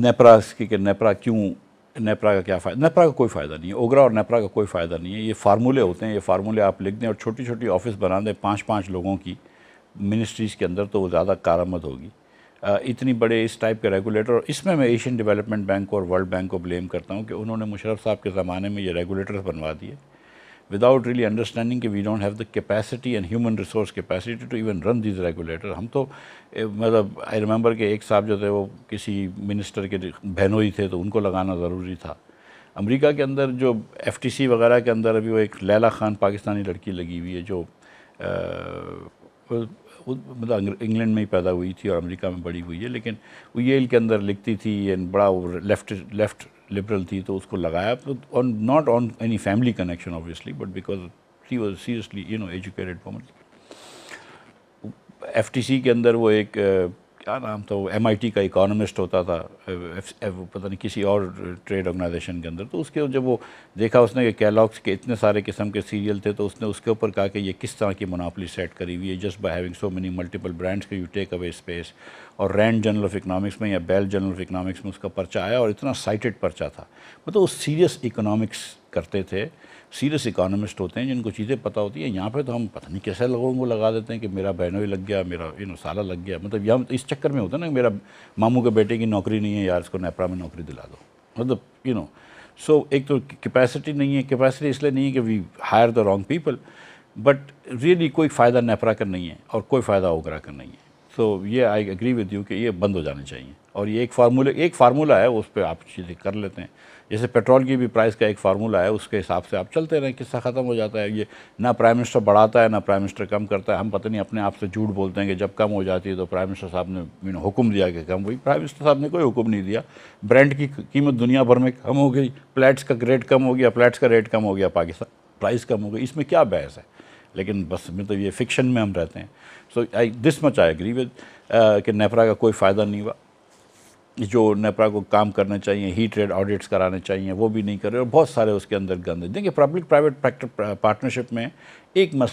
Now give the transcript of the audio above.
नेपरा की नेपरा क्यों नेपरा का क्या फ़ायदा नेपरा का कोई फ़ायदा नहीं है ओगरा और नेपरा का कोई फ़ायदा नहीं है ये फार्मूले होते हैं ये फार्मूले आप लिख दें और छोटी छोटी ऑफिस बना दें पाँच पाँच लोगों की मिनिस्ट्रीज़ के अंदर तो वो ज़्यादा कारामद होगी इतनी बड़े इस टाइप के रेगुलेटर और इसमें मैं एशियन डेवलपमेंट बैंक और वर्ल्ड बैंक को ब्लेम करता हूँ कि उन्होंने मुशरफ साहब के ज़माने में ये रेगुलेटर्स बनवा दिए without really understanding कि we don't have the capacity and human resource capacity to even run these regulators हम तो मतलब I remember के एक साहब जो थे वो किसी मिनिस्टर के बहनोई थे तो उनको लगाना ज़रूरी था अमेरिका के अंदर जो एफ टी सी वगैरह के अंदर अभी वो एक लैला खान पाकिस्तानी लड़की लगी हुई है जो मतलब इंग्लैंड में ही पैदा हुई थी और अमेरिका में बड़ी हुई है लेकिन वो येल के अंदर लिखती थी एंड बड़ा लेफ्ट लेफ्ट लिबरल थी तो उसको लगाया on not on any family connection obviously but because she was seriously you know educated woman F के अंदर वो एक क्या नाम था वो एम का इकोनॉमिस्ट होता था एफ, एफ, पता नहीं किसी और ट्रेड ऑर्गेनाइजेशन के अंदर तो उसके जब वो देखा उसने कि कैलॉग्स के इतने सारे किस्म के सीरियल थे तो उसने उसके ऊपर कहा कि ये किस तरह की मुनाफली सेट करी हुई है just by having so many multiple brands के यू टेक अवे स्पेस और रैंड जर्नल ऑफ इकनॉमिक्स में या बेल जर्नल ऑफ इकनॉमिक्स में उसका पर्चा आया और इतना साइटेड पर्चा था मतलब उस सीरियस इकोनॉमिक्स करते थे सीरियस इकोनॉमिस्ट होते हैं जिनको चीज़ें पता होती हैं यहाँ पे तो हम पता नहीं कैसे लोगों को लगा देते हैं कि मेरा बहनों ही लग गया मेरा इन साला लग गया मतलब यहाँ इस चक्कर में होता है ना मेरा मामू के बेटे की नौकरी नहीं है यार इसको नेपरा में नौकरी दिला दो मतलब यू नो सो एक तो कैपेसिटी नहीं है कैपेसिटी इसलिए नहीं है कि we hire the wrong people but really कोई फ़ायदा नेपरा का नहीं है और कोई फ़ायदा ओगरा का नहीं है तो ये आई एग्री विद यू कि ये बंद हो जाने चाहिए और ये एक फार्मूला एक फार्मूला है उस पर आप चीज़ें कर लेते हैं जैसे पेट्रोल की भी प्राइस का एक फार्मूला है उसके हिसाब से आप चलते रहें किस्सा ख़त्म हो जाता है ये ना प्राइम मिनिस्टर बढ़ाता है ना प्राइम मिनिस्टर कम करता है हम पता नहीं अपने आप से झूठ बोलते हैं कि जब कम हो जाती है तो प्राइम मिनिस्टर साहब ने मैंने हुक्म दिया कि कम हुई प्राइम मिनिस्टर साहब ने कोई हुक्म नहीं दिया ब्रांड की कीमत दुनिया भर में कम हो गई फ्लैट्स का रेट कम हो गया फ्लैट्स का रेट कम हो गया पाकिस्तान प्राइस कम हो गई इसमें क्या बहस है लेकिन बस मतलब ये फिक्शन में हम रहते हैं so I this much I agree with कि नेपरा का कोई फ़ायदा नहीं हुआ जो नेपरा को काम करने चाहिए ही ट्रेड ऑडिट्स कराने चाहिए वो भी नहीं कर रहे और बहुत सारे उसके अंदर गंदे देखिए पब्लिक प्राइवेट पार्टनरशिप में एक मस